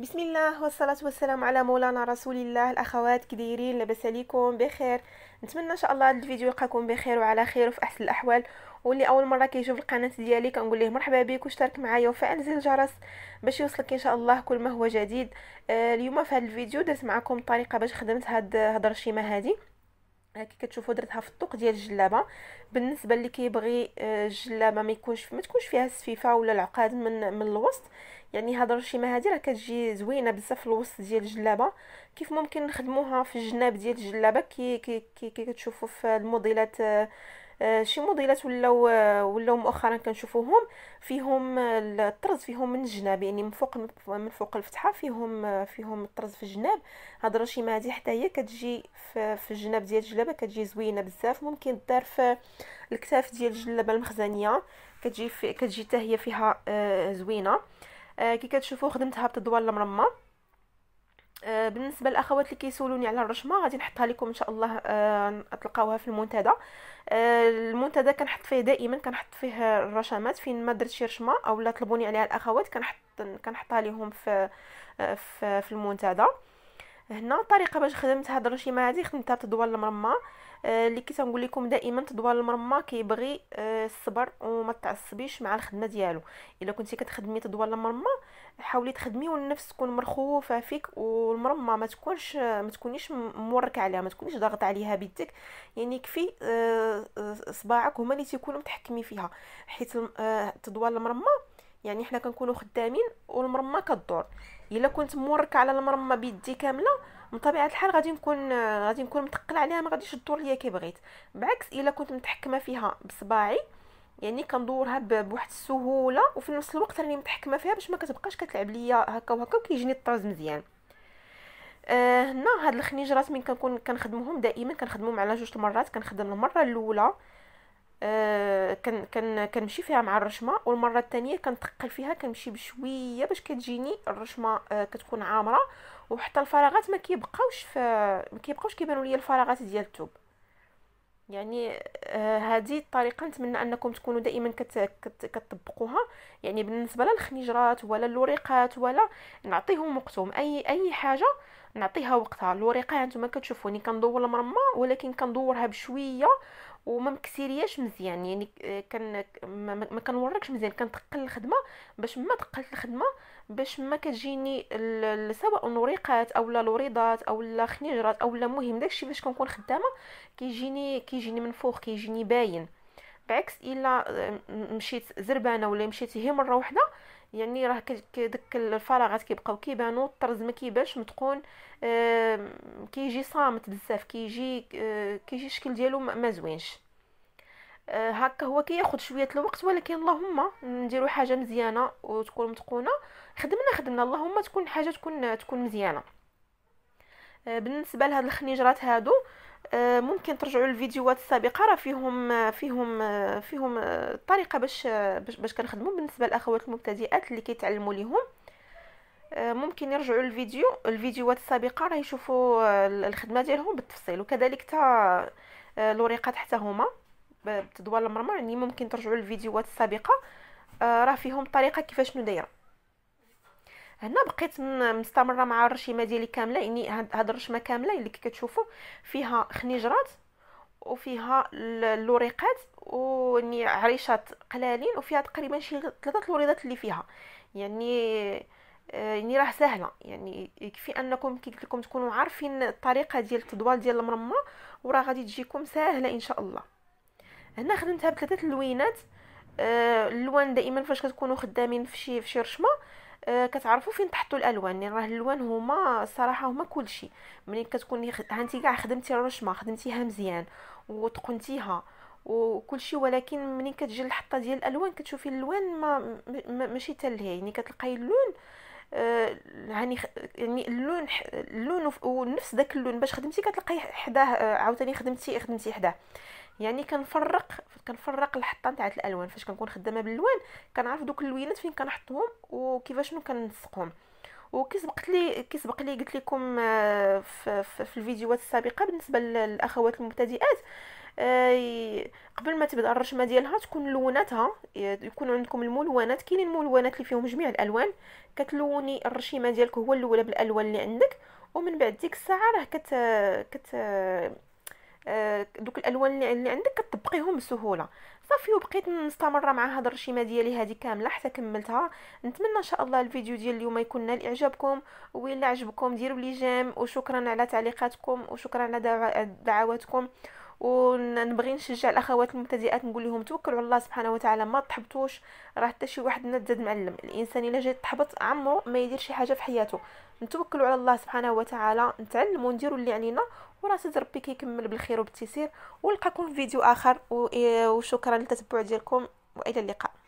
بسم الله والصلاة والسلام على مولانا رسول الله الأخوات كديرين لاباس عليكم بخير نتمنى إن شاء الله هذا الفيديو يلقاكم بخير وعلى خير وفي أحسن الأحوال واللي أول مرة كيشوف القناة ديالي كنقول ليه مرحبا بك واشترك معايا وفعل زر الجرس باش يوصلك إن شاء الله كل ما هو جديد آه اليوم في هذا الفيديو درت معكم طريقة باش خدمت هاد هاد الرشيمة هذه هاكي كتشوفوا درتها في الطوق ديال الجلابه بالنسبه اللي كيبغي آه، الجلابه ما يكونش ما تكونش فيها السفيفه ولا العقاد من من الوسط يعني هاد الرشيمه هادي راه كتجي زوينه بزاف في الوسط ديال الجلابه كيف ممكن نخدموها في الجناب ديال الجلابه كي كي, كي كتشوفوا في الموديلات آه، آه، شي موديلات ولاو آه، ولاو مؤخرا كنشوفوهم فيهم آه، الطرز فيهم من الجناب يعني من فوق من فوق الفتحه فيهم فيهم الطرز في الجناب هاد الرشيمه هادي حتى هي كتجي في, في الجناب ديال الجلابه كتجي زوينه بزاف ممكن دار في الكتاف ديال الجلابه المخزنيه كتجي في كتجي حتى هي فيها زوينه كي كتشوفوا خدمتها بالتضوى المرمه آه، بالنسبه للاخوات اللي كيسولوني على الرشمه غادي نحطها لكم ان شاء الله آه، تلقاوها في المنتدى آه، المنتدى كنحط فيه دائما كنحط فيه الرشمات فين ما درت شي رشمه اولا طلبوني عليها الاخوات كنحط كنحطها لهم في في, في المنتدى هنا الطريقه باش خدمت هاد الرشيمه هادي خدمتها تضوال المرمى آه، اللي كي تنقول لكم دائما تضوال المرمى كيبغي آه، الصبر وما تعصبيش مع الخدمه ديالو الا كنتي كتخدمي تضوال المرمى حاولي تخدمي والنفس تكون مرخوفه فيك والمرمى ما تكونش ما تكونيش مورك عليها ما تكونيش ضاغط عليها بيدك يعني كفي آه، صباعك هما اللي تيكونوا متحكمين فيها حيت تضوال المرمى يعني حنا كنكونوا خدامين والمرمه كدور الا كنت مورك على المرمه بيدي كامله من طبيعه الحال غادي نكون غادي نكون متقله عليها ما غاديش تدور ليا كي بغيت بعكس الا كنت متحكمه فيها بصباعي يعني كندورها بواحد السهوله وفي نفس الوقت راني متحكمه فيها باش ما كتبقاش كتلعب ليا هكا وهكا وكيجيني الطراز مزيان آه هنا هاد الخنيجرات من كنكون كنخدمهم دائما كنخدمهم على جوج المرات كنخدم المره الاولى آه كن كن كنمشي فيها مع الرشمه والمره الثانيه كنتقل فيها كنمشي بشويه باش كتجيني الرشمه آه كتكون عامره وحتى الفراغات ما كيبقاوش ف... ما كيبقاوش كيبانوا ليا الفراغات ديال الثوب يعني آه، هذه الطريقه نتمنى انكم تكونوا دائما كت... كتطبقوها يعني بالنسبه للخنجرات ولا اللوريقات ولا نعطيهم وقتهم اي اي حاجه نعطيها وقتها اللوريقه هانتوما كتشوفوني كندور المرمى ولكن كندورها بشويه وما مكسيرياش مزيان يعني آه، كان ما كنوركش مزيان كنتقل الخدمه باش ما تقلت الخدمه باش ما كتجيني سواء نوريقات اولا الوريضات لوريضات خنيجرات اولا مهم داكشي باش كنكون خدامه كيجيني كيجيني منفوخ كيجيني باين بعكس الا آه، مشيت زربانه ولا مشيت هي مره واحده يعني راه داك الفراغات كيبقاو كيبانو الطرز ما كيبانش متقون كيجي صامت بزاف كيجي آه، كيجي الشكل ديالو ما زوينش هكا آه، هو كياخد شويه الوقت ولكن اللهم نديرو حاجه مزيانه وتكون متقونه خدمنا خدمنا اللهم تكون حاجه تكون تكون مزيانه آه، بالنسبه لهاد الخنيجرات هادو آه، ممكن ترجعوا للفيديوهات السابقه راه فيهم آه، فيهم آه، فيهم الطريقه باش باش كنخدموا بالنسبه للاخوات المبتدئات اللي كيتعلموا ليهم ممكن يرجعوا للفيديو الفيديوهات السابقه راه يشوفوا الخدمه ديالهم بالتفصيل وكذلك تا الوريقات حتى هما بتدوال المرمر يعني ممكن ترجعوا للفيديوهات السابقه راه فيهم طريقه كيفاش شنو دايره هنا بقيت مستمره مع الرشيمه ديالي كامله يعني هاد الرشمه كامله اللي كتشوفوا فيها خنيجرات وفيها اللوريقات واني عريشات قلالين وفيها تقريبا شي ثلاثه الوريضات اللي فيها يعني آه، يعني راه سهله يعني يكفي انكم كي قلت لكم تكونوا عارفين الطريقه ديال التضوال ديال المرمى وراه غادي تجيكم ساهله ان شاء الله هنا خدمتها بثلاثه اللوينات آه، اللوان دائما فاش كتكونوا خدامين في شي في شي رشمه آه، كتعرفوا فين تحطوا الالوان يعني راه الالوان هما الصراحه هما كلشي ملي كتكوني ها انت كاع خدمتي الرشمه خدمتيها مزيان وتقنتيها وكلشي ولكن ملي كتجي الحطه ديال الالوان كتشوفي اللوان ما ماشي تالهي يعني كتلقاي اللون يعني يعني اللون اللون ونفس داك اللون باش خدمتي كتلقاي حداه آه، عاوتاني خدمتي خدمتي حداه يعني كنفرق كنفرق الحطه نتاع الالوان فاش كنكون خدامه باللوان كنعرف دوك اللوينات فين كنحطهم وكيفاش شنو كنلصقهم سبقت لي سبق لي قلت لكم آه، في, في الفيديوهات السابقه بالنسبه للاخوات المبتدئات آه، قبل ما تبدا الرشمه ديالها تكون لوناتها يكون عندكم الملونات كاينين الملونات اللي فيهم جميع الالوان كتلوني الرشيمه ديالك هو الاولى بالالوان اللي عندك ومن بعد ديك الساعه راه كت كت آه، دوك الالوان اللي عندك كتطبقيهم بسهوله صافي وبقيت مستمره مع هاد الرشيمه ديالي هادي كامله حتى كملتها نتمنى ان شاء الله الفيديو ديال اليوم يكون نال اعجابكم وإلا عجبكم ديروا لي جيم وشكرا على تعليقاتكم وشكرا على دعواتكم ونبغي نشجع الاخوات المبتدئات نقول لهم توكلوا على الله سبحانه وتعالى ما تحبطوش راه حتى شي واحد منا معلم الانسان الا جا تحبط عمرو ما يدير شي حاجه في حياته نتوكلوا على الله سبحانه وتعالى نتعلموا نديروا اللي علينا وراه سيد ربي كيكمل بالخير وبالتيسير ونلقاكم في فيديو اخر إيه، وشكرا للتتبع ديالكم والى اللقاء